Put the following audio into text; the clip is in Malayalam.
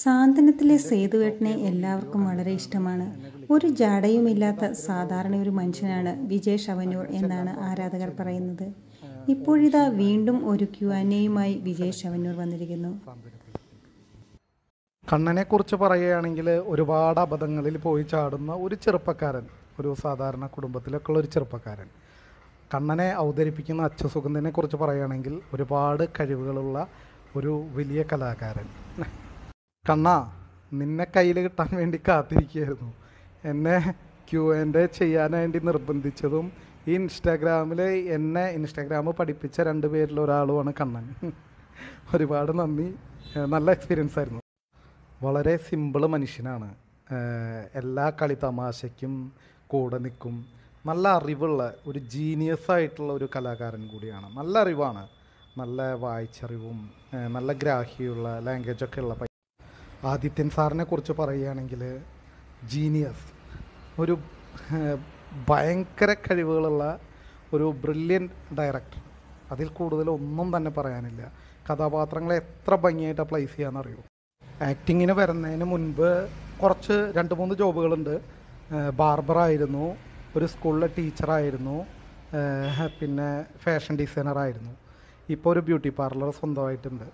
സാന്ത്വനത്തിലെ സേതുവേട്ടനെ എല്ലാവർക്കും വളരെ ഇഷ്ടമാണ് ഒരു ജാടയുമില്ലാത്ത സാധാരണ ഒരു മനുഷ്യനാണ് വിജയ് ഷവനൂർ എന്നാണ് ആരാധകർ പറയുന്നത് ഇപ്പോഴിതാ വീണ്ടും ഒരു ക്യുവാനയുമായി വിജയ് ഷവനൂർ വന്നിരിക്കുന്നു കണ്ണനെ കുറിച്ച് പറയുകയാണെങ്കിൽ ഒരുപാട് അബദ്ധങ്ങളിൽ പോയി ചാടുന്ന ഒരു ചെറുപ്പക്കാരൻ ഒരു സാധാരണ കുടുംബത്തിലൊക്കെ ഉള്ള ഒരു ചെറുപ്പക്കാരൻ കണ്ണനെ അവതരിപ്പിക്കുന്ന അച്ഛസുഗന്ധനെ കുറിച്ച് പറയുകയാണെങ്കിൽ ഒരുപാട് കഴിവുകളുള്ള ഒരു വലിയ കലാകാരൻ കണ്ണ നിന്നെ കയ്യിൽ കിട്ടാൻ വേണ്ടി കാത്തിരിക്കുകയായിരുന്നു എന്നെ ക്യു എൻ്റെ ചെയ്യാൻ വേണ്ടി നിർബന്ധിച്ചതും ഈ ഇൻസ്റ്റാഗ്രാമിൽ എന്നെ ഇൻസ്റ്റാഗ്രാം പഠിപ്പിച്ച രണ്ട് പേരിൽ ഒരാളുമാണ് കണ്ണൻ ഒരുപാട് നന്ദി നല്ല എക്സ്പീരിയൻസ് ആയിരുന്നു വളരെ സിമ്പിൾ മനുഷ്യനാണ് എല്ലാ കളി തമാശയ്ക്കും കൂടെ നിൽക്കും നല്ല അറിവുള്ള ഒരു ജീനിയസ് ആയിട്ടുള്ള ഒരു കലാകാരൻ കൂടിയാണ് നല്ല അറിവാണ് നല്ല വായിച്ചറിവും നല്ല ഗ്രാഹിയുള്ള ലാംഗ്വേജൊക്കെ ഉള്ള ആദിത്യൻ സാറിനെ കുറിച്ച് പറയുകയാണെങ്കിൽ ജീനിയസ് ഒരു ഭയങ്കര കഴിവുകളുള്ള ഒരു ബ്രില്യൻ ഡയറക്ടർ അതിൽ കൂടുതൽ ഒന്നും തന്നെ പറയാനില്ല കഥാപാത്രങ്ങളെ എത്ര ഭംഗിയായിട്ട് പ്ലേസ് ചെയ്യാന്നറിയോ ആക്ടിങ്ങിന് വരുന്നതിന് മുൻപ് കുറച്ച് രണ്ട് മൂന്ന് ജോബുകളുണ്ട് ബാർബറായിരുന്നു ഒരു സ്കൂളിലെ ടീച്ചറായിരുന്നു പിന്നെ ഫാഷൻ ഡിസൈനറായിരുന്നു ഇപ്പോൾ ഒരു ബ്യൂട്ടി പാർലർ സ്വന്തമായിട്ടുണ്ട്